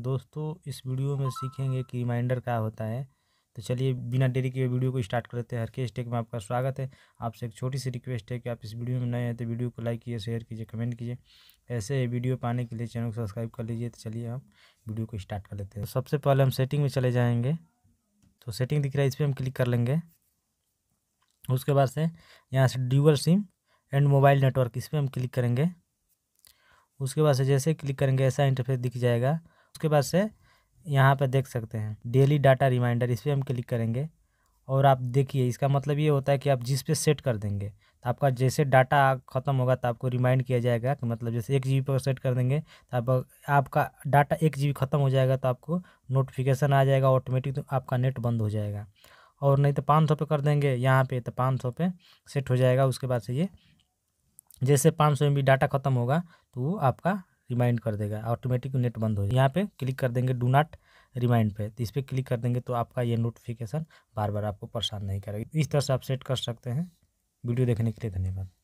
दोस्तों इस वीडियो में सीखेंगे कि रिमाइंडर क्या होता है तो चलिए बिना देरी के वीडियो को स्टार्ट करते हैं हर के स्टेक में आपका स्वागत है आपसे एक छोटी सी रिक्वेस्ट है कि आप इस वीडियो में नए हैं तो वीडियो को लाइक कीजिए शेयर कीजिए कमेंट कीजिए ऐसे वीडियो पाने के लिए चैनल को सब्सक्राइब कर लीजिए तो चलिए हम वीडियो को स्टार्ट कर लेते हैं तो सबसे पहले हम सेटिंग में चले जाएँगे तो सेटिंग दिख रहा है इस पर हम क्लिक कर लेंगे उसके बाद से यहाँ से dual SIM and mobile network इस पर हम क्लिक करेंगे उसके बाद से जैसे क्लिक करेंगे ऐसा इंटरफेस दिख जाएगा उसके बाद से यहाँ पर देख सकते हैं डेली डाटा रिमाइंडर इस पर हम क्लिक करेंगे और आप देखिए इसका मतलब ये होता है कि आप जिस पे सेट कर देंगे तो आपका जैसे डाटा ख़त्म होगा तो आपको रिमाइंड किया जाएगा कि मतलब जैसे एक जी पर सेट कर देंगे तो आप, आपका डाटा एक जी ख़त्म हो जाएगा तो आपको नोटिफिकेशन आ जाएगा ऑटोमेटिक तो आपका नेट बंद हो जाएगा और नहीं तो पाँच सौ पे कर देंगे यहाँ पर तो पाँच सौ पे सेट हो जाएगा उसके बाद से ये जैसे पाँच सौ एम डाटा ख़त्म होगा तो वो आपका रिमाइंड कर देगा ऑटोमेटिक नेट बंद हो यहाँ पे क्लिक कर देंगे डू नॉट रिमाइंड पे तो इस पर क्लिक कर देंगे तो आपका ये नोटिफिकेशन बार बार आपको परेशान नहीं करेगा इस तरह से आप सेट कर सकते हैं वीडियो देखने के लिए धन्यवाद